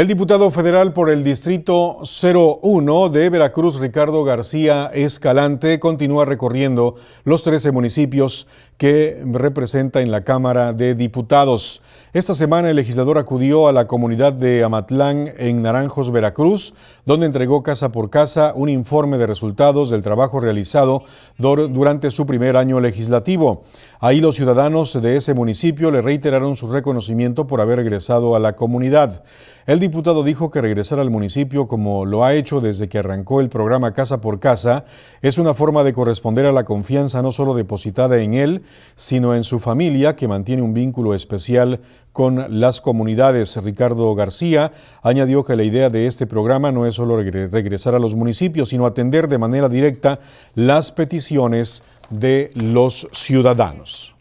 El diputado federal por el Distrito 01 de Veracruz, Ricardo García Escalante, continúa recorriendo los 13 municipios que representa en la Cámara de Diputados. Esta semana el legislador acudió a la comunidad de Amatlán en Naranjos, Veracruz, donde entregó casa por casa un informe de resultados del trabajo realizado durante su primer año legislativo. Ahí los ciudadanos de ese municipio le reiteraron su reconocimiento por haber regresado a la comunidad. El diputado dijo que regresar al municipio, como lo ha hecho desde que arrancó el programa Casa por Casa, es una forma de corresponder a la confianza no solo depositada en él, sino en su familia, que mantiene un vínculo especial con las comunidades. Ricardo García añadió que la idea de este programa no es solo regresar a los municipios, sino atender de manera directa las peticiones de los ciudadanos.